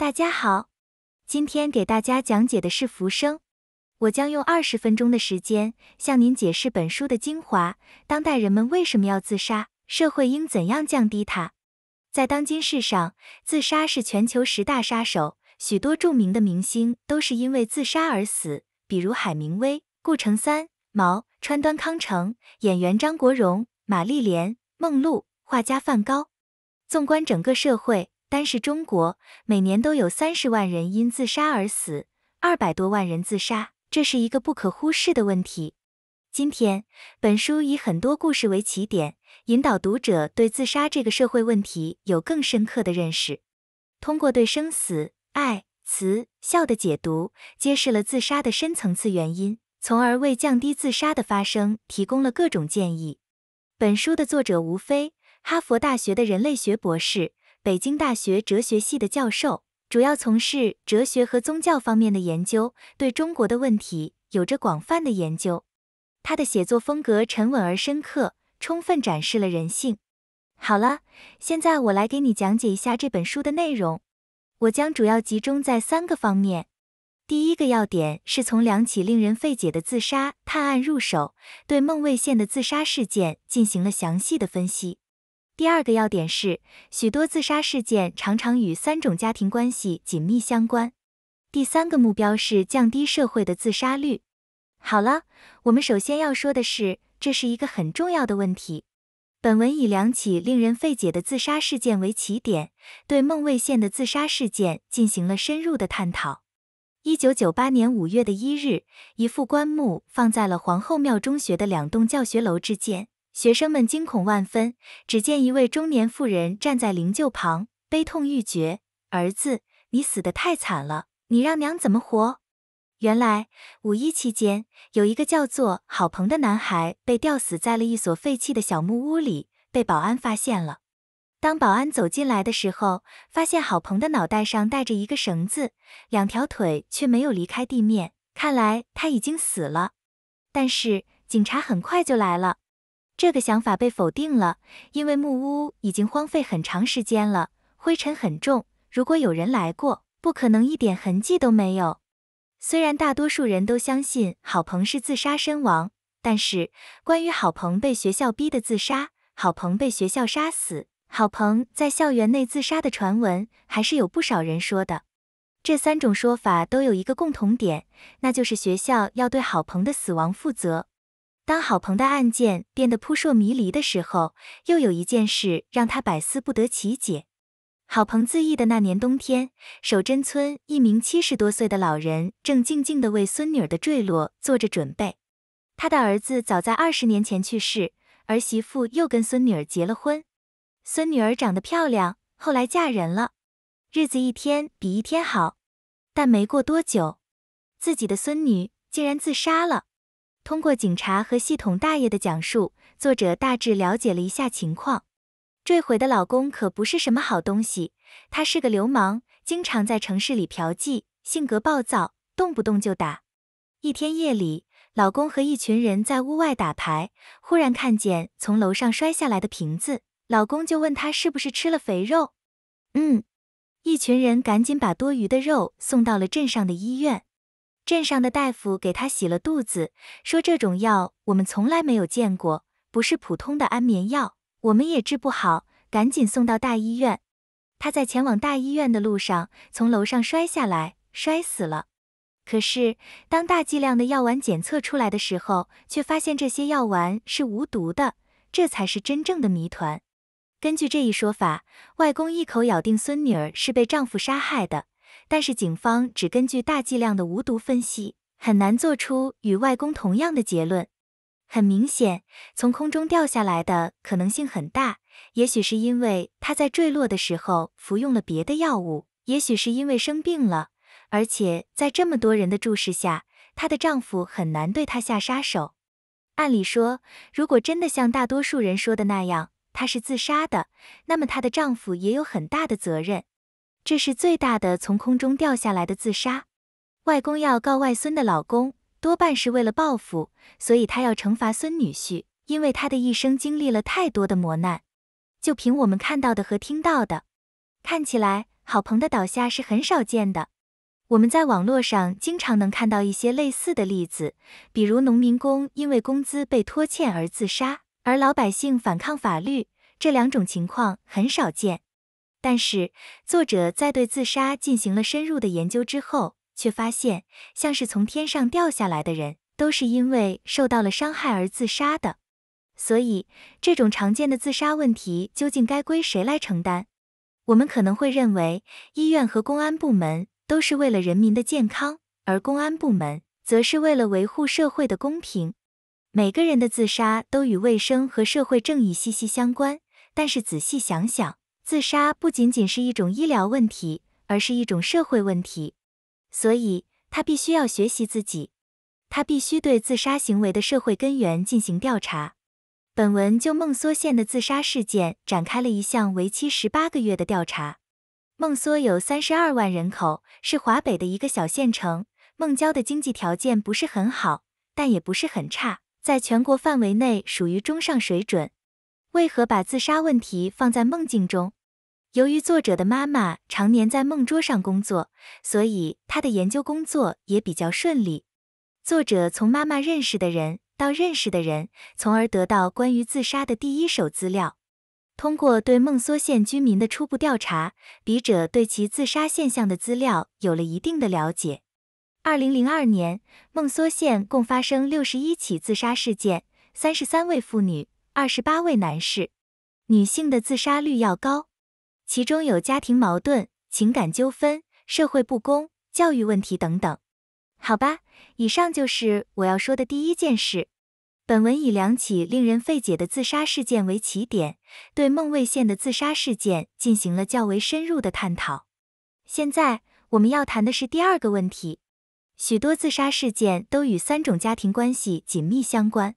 大家好，今天给大家讲解的是《浮生》，我将用二十分钟的时间向您解释本书的精华。当代人们为什么要自杀？社会应怎样降低它？在当今世上，自杀是全球十大杀手，许多著名的明星都是因为自杀而死，比如海明威、顾城、三毛、川端康成、演员张国荣、玛丽莲·梦露、画家梵高。纵观整个社会。单是中国，每年都有三十万人因自杀而死，二百多万人自杀，这是一个不可忽视的问题。今天，本书以很多故事为起点，引导读者对自杀这个社会问题有更深刻的认识。通过对生死、爱、慈、孝的解读，揭示了自杀的深层次原因，从而为降低自杀的发生提供了各种建议。本书的作者吴飞，哈佛大学的人类学博士。北京大学哲学系的教授，主要从事哲学和宗教方面的研究，对中国的问题有着广泛的研究。他的写作风格沉稳而深刻，充分展示了人性。好了，现在我来给你讲解一下这本书的内容。我将主要集中在三个方面。第一个要点是从两起令人费解的自杀探案入手，对孟卫宪的自杀事件进行了详细的分析。第二个要点是，许多自杀事件常常与三种家庭关系紧密相关。第三个目标是降低社会的自杀率。好了，我们首先要说的是，这是一个很重要的问题。本文以两起令人费解的自杀事件为起点，对孟魏县的自杀事件进行了深入的探讨。一九九八年五月的一日，一副棺木放在了皇后庙中学的两栋教学楼之间。学生们惊恐万分，只见一位中年妇人站在灵柩旁，悲痛欲绝。儿子，你死的太惨了，你让娘怎么活？原来五一期间，有一个叫做郝鹏的男孩被吊死在了一所废弃的小木屋里，被保安发现了。当保安走进来的时候，发现郝鹏的脑袋上戴着一个绳子，两条腿却没有离开地面，看来他已经死了。但是警察很快就来了。这个想法被否定了，因为木屋已经荒废很长时间了，灰尘很重。如果有人来过，不可能一点痕迹都没有。虽然大多数人都相信郝鹏是自杀身亡，但是关于郝鹏被学校逼的自杀、郝鹏被学校杀死、郝鹏在校园内自杀的传闻，还是有不少人说的。这三种说法都有一个共同点，那就是学校要对郝鹏的死亡负责。当郝鹏的案件变得扑朔迷离的时候，又有一件事让他百思不得其解。郝鹏自缢的那年冬天，守贞村一名七十多岁的老人正静静的为孙女儿的坠落做着准备。他的儿子早在二十年前去世，儿媳妇又跟孙女儿结了婚。孙女儿长得漂亮，后来嫁人了，日子一天比一天好。但没过多久，自己的孙女竟然自杀了。通过警察和系统大爷的讲述，作者大致了解了一下情况。坠毁的老公可不是什么好东西，他是个流氓，经常在城市里嫖妓，性格暴躁，动不动就打。一天夜里，老公和一群人在屋外打牌，忽然看见从楼上摔下来的瓶子，老公就问他是不是吃了肥肉。嗯，一群人赶紧把多余的肉送到了镇上的医院。镇上的大夫给他洗了肚子，说这种药我们从来没有见过，不是普通的安眠药，我们也治不好，赶紧送到大医院。他在前往大医院的路上从楼上摔下来，摔死了。可是当大剂量的药丸检测出来的时候，却发现这些药丸是无毒的，这才是真正的谜团。根据这一说法，外公一口咬定孙女儿是被丈夫杀害的。但是警方只根据大剂量的无毒分析，很难做出与外公同样的结论。很明显，从空中掉下来的可能性很大。也许是因为她在坠落的时候服用了别的药物，也许是因为生病了。而且在这么多人的注视下，她的丈夫很难对她下杀手。按理说，如果真的像大多数人说的那样，她是自杀的，那么她的丈夫也有很大的责任。这是最大的从空中掉下来的自杀。外公要告外孙的老公，多半是为了报复，所以他要惩罚孙女婿，因为他的一生经历了太多的磨难。就凭我们看到的和听到的，看起来郝鹏的倒下是很少见的。我们在网络上经常能看到一些类似的例子，比如农民工因为工资被拖欠而自杀，而老百姓反抗法律，这两种情况很少见。但是，作者在对自杀进行了深入的研究之后，却发现，像是从天上掉下来的人，都是因为受到了伤害而自杀的。所以，这种常见的自杀问题究竟该归谁来承担？我们可能会认为，医院和公安部门都是为了人民的健康，而公安部门则是为了维护社会的公平。每个人的自杀都与卫生和社会正义息息相关。但是，仔细想想。自杀不仅仅是一种医疗问题，而是一种社会问题，所以他必须要学习自己，他必须对自杀行为的社会根源进行调查。本文就孟缩县的自杀事件展开了一项为期十八个月的调查。孟缩有三十二万人口，是华北的一个小县城。孟郊的经济条件不是很好，但也不是很差，在全国范围内属于中上水准。为何把自杀问题放在梦境中？由于作者的妈妈常年在梦桌上工作，所以他的研究工作也比较顺利。作者从妈妈认识的人到认识的人，从而得到关于自杀的第一手资料。通过对孟梭县居民的初步调查，笔者对其自杀现象的资料有了一定的了解。二零零二年，孟梭县共发生六十一起自杀事件，三十三位妇女，二十八位男士，女性的自杀率要高。其中有家庭矛盾、情感纠纷、社会不公、教育问题等等。好吧，以上就是我要说的第一件事。本文以两起令人费解的自杀事件为起点，对孟卫县的自杀事件进行了较为深入的探讨。现在我们要谈的是第二个问题，许多自杀事件都与三种家庭关系紧密相关。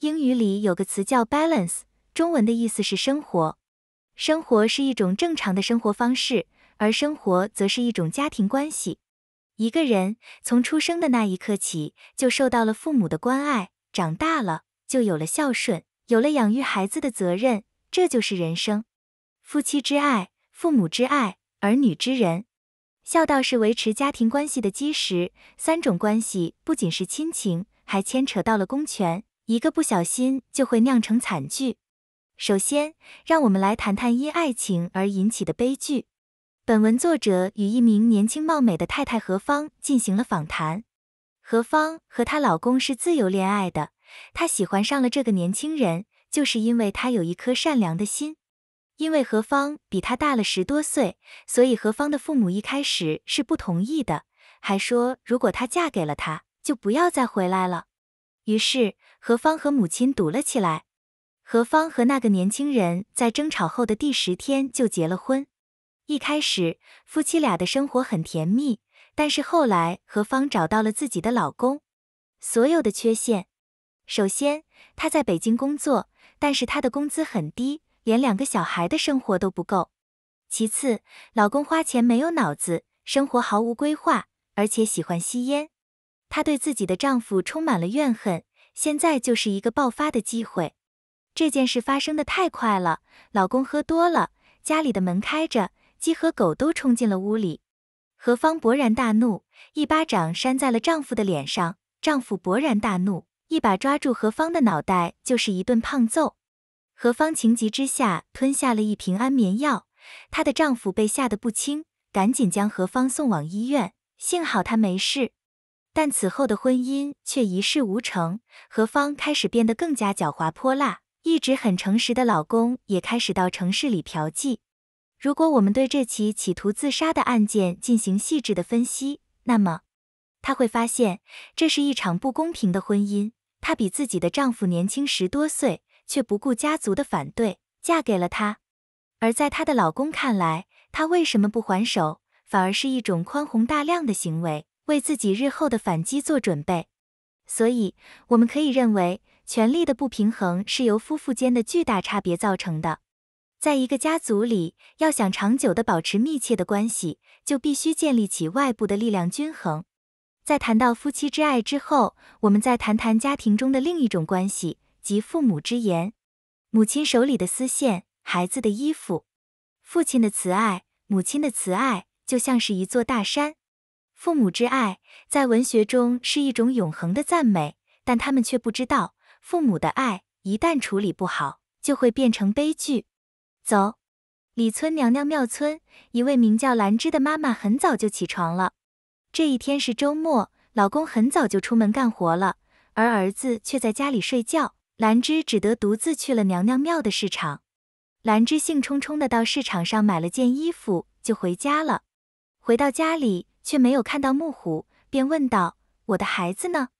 英语里有个词叫 balance，中文的意思是生活。生活是一种正常的生活方式，而生活则是一种家庭关系。一个人从出生的那一刻起，就受到了父母的关爱，长大了就有了孝顺，有了养育孩子的责任，这就是人生。夫妻之爱、父母之爱、儿女之仁，孝道是维持家庭关系的基石。三种关系不仅是亲情，还牵扯到了公权，一个不小心就会酿成惨剧。首先，让我们来谈谈因爱情而引起的悲剧。本文作者与一名年轻貌美的太太何芳进行了访谈。何芳和她老公是自由恋爱的，她喜欢上了这个年轻人，就是因为他有一颗善良的心。因为何芳比他大了十多岁，所以何芳的父母一开始是不同意的，还说如果她嫁给了他，就不要再回来了。于是何芳和母亲赌了起来。何芳和那个年轻人在争吵后的第十天就结了婚。一开始，夫妻俩的生活很甜蜜，但是后来何芳找到了自己的老公所有的缺陷。首先，他在北京工作，但是他的工资很低，连两个小孩的生活都不够。其次，老公花钱没有脑子，生活毫无规划，而且喜欢吸烟。她对自己的丈夫充满了怨恨，现在就是一个爆发的机会。这件事发生的太快了，老公喝多了，家里的门开着，鸡和狗都冲进了屋里。何芳勃然大怒，一巴掌扇在了丈夫的脸上。丈夫勃然大怒，一把抓住何芳的脑袋，就是一顿胖揍。何芳情急之下吞下了一瓶安眠药，她的丈夫被吓得不轻，赶紧将何芳送往医院。幸好她没事，但此后的婚姻却一事无成。何芳开始变得更加狡猾泼辣。一直很诚实的老公也开始到城市里嫖妓。如果我们对这起企图自杀的案件进行细致的分析，那么他会发现这是一场不公平的婚姻。她比自己的丈夫年轻十多岁，却不顾家族的反对嫁给了他。而在她的老公看来，她为什么不还手，反而是一种宽宏大量的行为，为自己日后的反击做准备。所以，我们可以认为。权力的不平衡是由夫妇间的巨大差别造成的。在一个家族里，要想长久的保持密切的关系，就必须建立起外部的力量均衡。在谈到夫妻之爱之后，我们再谈谈家庭中的另一种关系，即父母之言。母亲手里的丝线，孩子的衣服，父亲的慈爱，母亲的慈爱，就像是一座大山。父母之爱在文学中是一种永恒的赞美，但他们却不知道。父母的爱一旦处理不好，就会变成悲剧。走，李村娘娘庙村，一位名叫兰芝的妈妈很早就起床了。这一天是周末，老公很早就出门干活了，而儿子却在家里睡觉。兰芝只得独自去了娘娘庙的市场。兰芝兴冲冲的到市场上买了件衣服，就回家了。回到家里，却没有看到木虎，便问道：“我的孩子呢？”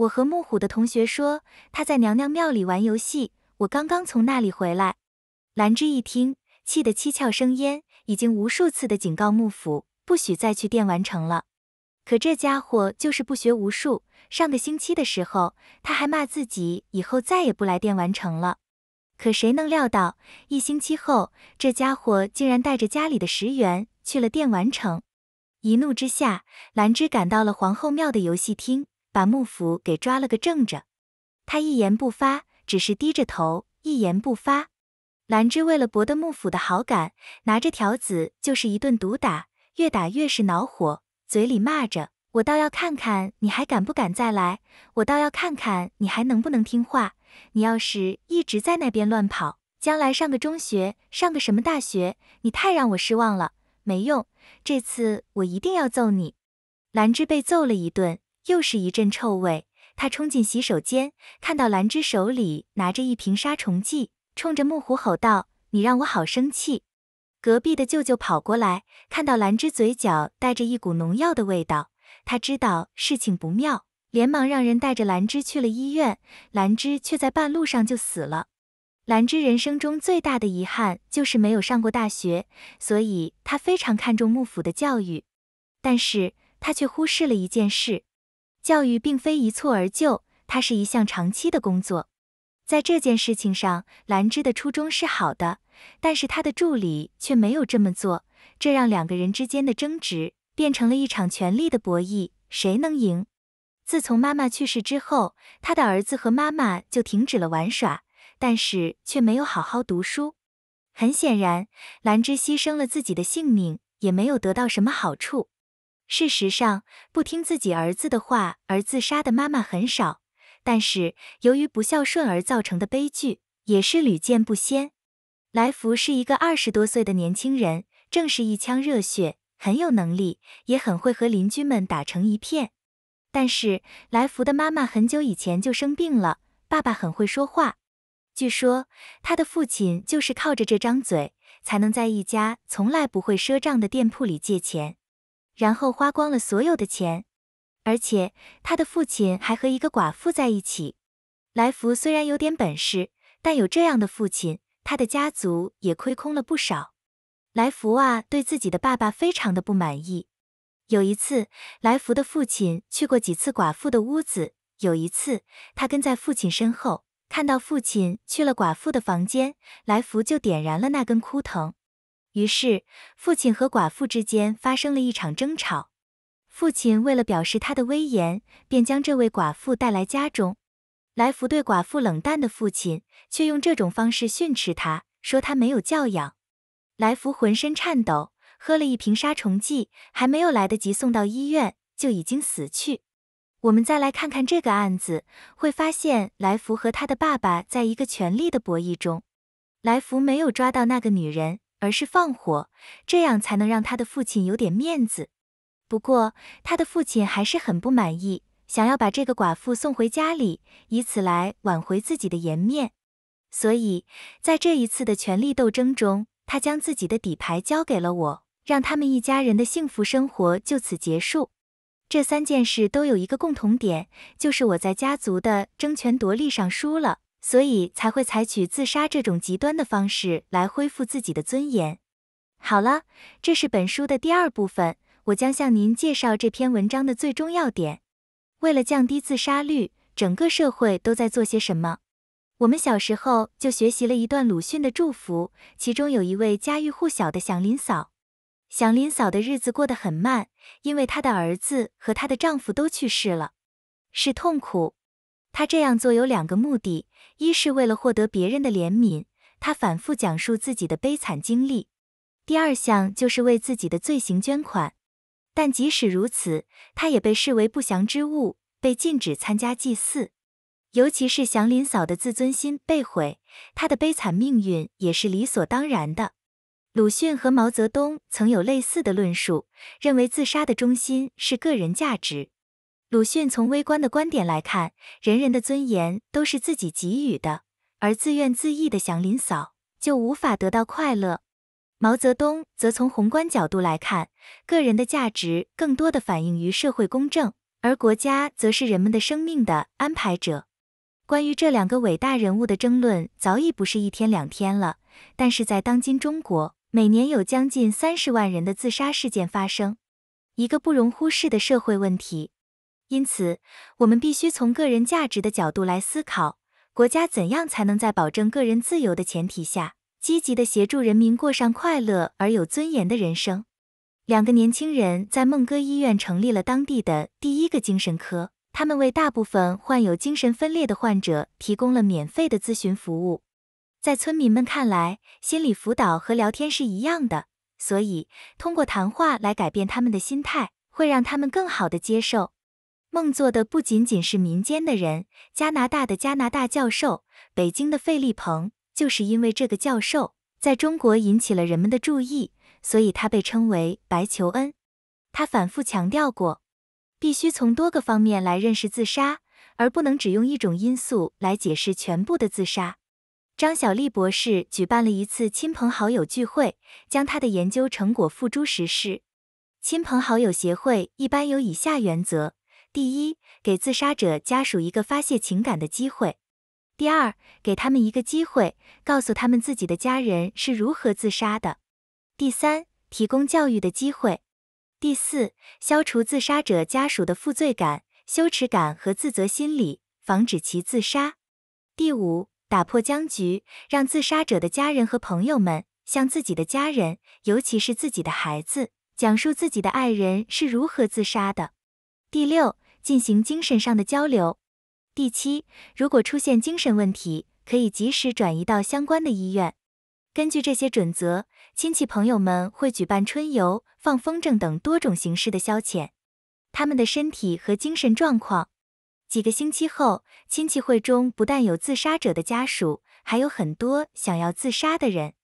我和木虎的同学说，他在娘娘庙里玩游戏。我刚刚从那里回来。兰芝一听，气得七窍生烟，已经无数次的警告木府不许再去电玩城了。可这家伙就是不学无术。上个星期的时候，他还骂自己以后再也不来电玩城了。可谁能料到，一星期后，这家伙竟然带着家里的十元去了电玩城。一怒之下，兰芝赶到了皇后庙的游戏厅。把幕府给抓了个正着，他一言不发，只是低着头一言不发。兰芝为了博得幕府的好感，拿着条子就是一顿毒打，越打越是恼火，嘴里骂着：“我倒要看看你还敢不敢再来，我倒要看看你还能不能听话。你要是一直在那边乱跑，将来上个中学，上个什么大学，你太让我失望了，没用。这次我一定要揍你。”兰芝被揍了一顿。又是一阵臭味，他冲进洗手间，看到兰芝手里拿着一瓶杀虫剂，冲着木虎吼道：“你让我好生气！”隔壁的舅舅跑过来，看到兰芝嘴角带着一股农药的味道，他知道事情不妙，连忙让人带着兰芝去了医院。兰芝却在半路上就死了。兰芝人生中最大的遗憾就是没有上过大学，所以他非常看重幕府的教育，但是他却忽视了一件事。教育并非一蹴而就，它是一项长期的工作。在这件事情上，兰芝的初衷是好的，但是他的助理却没有这么做，这让两个人之间的争执变成了一场权力的博弈，谁能赢？自从妈妈去世之后，他的儿子和妈妈就停止了玩耍，但是却没有好好读书。很显然，兰芝牺牲了自己的性命，也没有得到什么好处。事实上，不听自己儿子的话而自杀的妈妈很少，但是由于不孝顺而造成的悲剧也是屡见不鲜。来福是一个二十多岁的年轻人，正是一腔热血，很有能力，也很会和邻居们打成一片。但是来福的妈妈很久以前就生病了，爸爸很会说话，据说他的父亲就是靠着这张嘴才能在一家从来不会赊账的店铺里借钱。然后花光了所有的钱，而且他的父亲还和一个寡妇在一起。来福虽然有点本事，但有这样的父亲，他的家族也亏空了不少。来福啊，对自己的爸爸非常的不满意。有一次，来福的父亲去过几次寡妇的屋子，有一次他跟在父亲身后，看到父亲去了寡妇的房间，来福就点燃了那根枯藤。于是，父亲和寡妇之间发生了一场争吵。父亲为了表示他的威严，便将这位寡妇带来家中。来福对寡妇冷淡的父亲，却用这种方式训斥他，说他没有教养。来福浑身颤抖，喝了一瓶杀虫剂，还没有来得及送到医院，就已经死去。我们再来看看这个案子，会发现来福和他的爸爸在一个权力的博弈中。来福没有抓到那个女人。而是放火，这样才能让他的父亲有点面子。不过，他的父亲还是很不满意，想要把这个寡妇送回家里，以此来挽回自己的颜面。所以，在这一次的权力斗争中，他将自己的底牌交给了我，让他们一家人的幸福生活就此结束。这三件事都有一个共同点，就是我在家族的争权夺利上输了。所以才会采取自杀这种极端的方式来恢复自己的尊严。好了，这是本书的第二部分，我将向您介绍这篇文章的最终要点。为了降低自杀率，整个社会都在做些什么？我们小时候就学习了一段鲁迅的《祝福》，其中有一位家喻户晓的祥林嫂。祥林嫂的日子过得很慢，因为她的儿子和她的丈夫都去世了，是痛苦。他这样做有两个目的，一是为了获得别人的怜悯，他反复讲述自己的悲惨经历；第二项就是为自己的罪行捐款。但即使如此，他也被视为不祥之物，被禁止参加祭祀。尤其是祥林嫂的自尊心被毁，她的悲惨命运也是理所当然的。鲁迅和毛泽东曾有类似的论述，认为自杀的中心是个人价值。鲁迅从微观的观点来看，人人的尊严都是自己给予的，而自怨自艾的祥林嫂就无法得到快乐。毛泽东则从宏观角度来看，个人的价值更多的反映于社会公正，而国家则是人们的生命的安排者。关于这两个伟大人物的争论早已不是一天两天了，但是在当今中国，每年有将近三十万人的自杀事件发生，一个不容忽视的社会问题。因此，我们必须从个人价值的角度来思考，国家怎样才能在保证个人自由的前提下，积极的协助人民过上快乐而有尊严的人生。两个年轻人在孟戈医院成立了当地的第一个精神科，他们为大部分患有精神分裂的患者提供了免费的咨询服务。在村民们看来，心理辅导和聊天是一样的，所以通过谈话来改变他们的心态，会让他们更好的接受。梦做的不仅仅是民间的人，加拿大的加拿大教授，北京的费利鹏，就是因为这个教授在中国引起了人们的注意，所以他被称为白求恩。他反复强调过，必须从多个方面来认识自杀，而不能只用一种因素来解释全部的自杀。张小丽博士举办了一次亲朋好友聚会，将他的研究成果付诸实施。亲朋好友协会一般有以下原则。第一，给自杀者家属一个发泄情感的机会；第二，给他们一个机会，告诉他们自己的家人是如何自杀的；第三，提供教育的机会；第四，消除自杀者家属的负罪感、羞耻感和自责心理，防止其自杀；第五，打破僵局，让自杀者的家人和朋友们向自己的家人，尤其是自己的孩子，讲述自己的爱人是如何自杀的；第六。进行精神上的交流。第七，如果出现精神问题，可以及时转移到相关的医院。根据这些准则，亲戚朋友们会举办春游、放风筝等多种形式的消遣。他们的身体和精神状况。几个星期后，亲戚会中不但有自杀者的家属，还有很多想要自杀的人。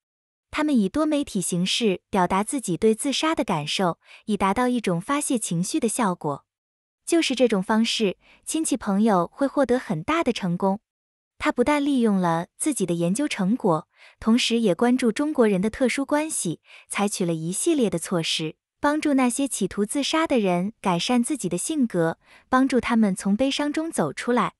他们以多媒体形式表达自己对自杀的感受，以达到一种发泄情绪的效果。就是这种方式，亲戚朋友会获得很大的成功。他不但利用了自己的研究成果，同时也关注中国人的特殊关系，采取了一系列的措施，帮助那些企图自杀的人改善自己的性格，帮助他们从悲伤中走出来。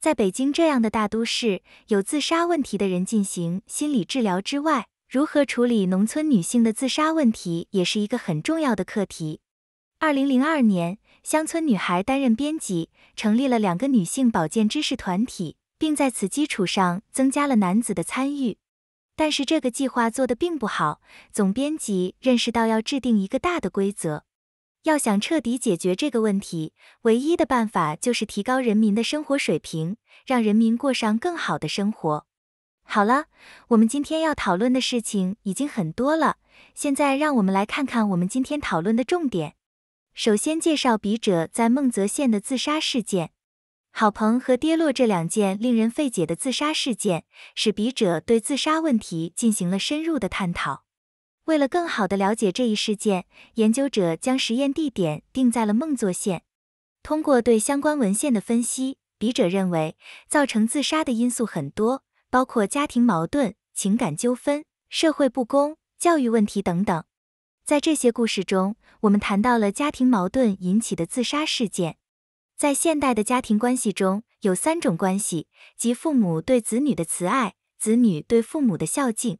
在北京这样的大都市，有自杀问题的人进行心理治疗之外，如何处理农村女性的自杀问题，也是一个很重要的课题。二零零二年。乡村女孩担任编辑，成立了两个女性保健知识团体，并在此基础上增加了男子的参与。但是这个计划做得并不好。总编辑认识到要制定一个大的规则，要想彻底解决这个问题，唯一的办法就是提高人民的生活水平，让人民过上更好的生活。好了，我们今天要讨论的事情已经很多了，现在让我们来看看我们今天讨论的重点。首先介绍笔者在孟泽县的自杀事件，郝鹏和跌落这两件令人费解的自杀事件，使笔者对自杀问题进行了深入的探讨。为了更好地了解这一事件，研究者将实验地点定在了孟泽县。通过对相关文献的分析，笔者认为造成自杀的因素很多，包括家庭矛盾、情感纠纷、社会不公、教育问题等等。在这些故事中，我们谈到了家庭矛盾引起的自杀事件。在现代的家庭关系中，有三种关系，即父母对子女的慈爱，子女对父母的孝敬，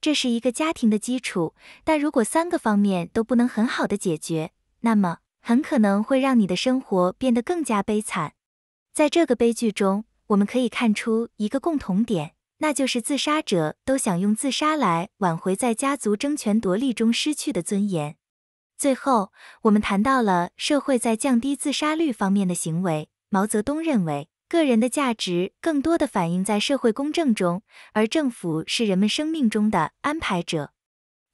这是一个家庭的基础。但如果三个方面都不能很好的解决，那么很可能会让你的生活变得更加悲惨。在这个悲剧中，我们可以看出一个共同点。那就是自杀者都想用自杀来挽回在家族争权夺利中失去的尊严。最后，我们谈到了社会在降低自杀率方面的行为。毛泽东认为，个人的价值更多的反映在社会公正中，而政府是人们生命中的安排者。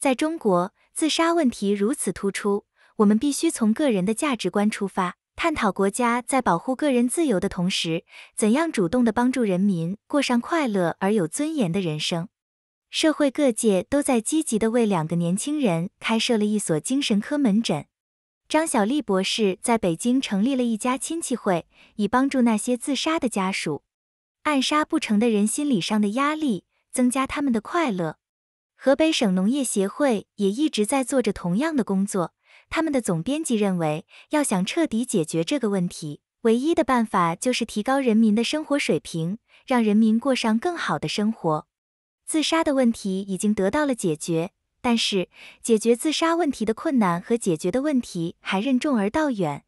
在中国，自杀问题如此突出，我们必须从个人的价值观出发。探讨国家在保护个人自由的同时，怎样主动地帮助人民过上快乐而有尊严的人生。社会各界都在积极地为两个年轻人开设了一所精神科门诊。张小丽博士在北京成立了一家亲戚会，以帮助那些自杀的家属、暗杀不成的人心理上的压力，增加他们的快乐。河北省农业协会也一直在做着同样的工作。他们的总编辑认为，要想彻底解决这个问题，唯一的办法就是提高人民的生活水平，让人民过上更好的生活。自杀的问题已经得到了解决，但是解决自杀问题的困难和解决的问题还任重而道远。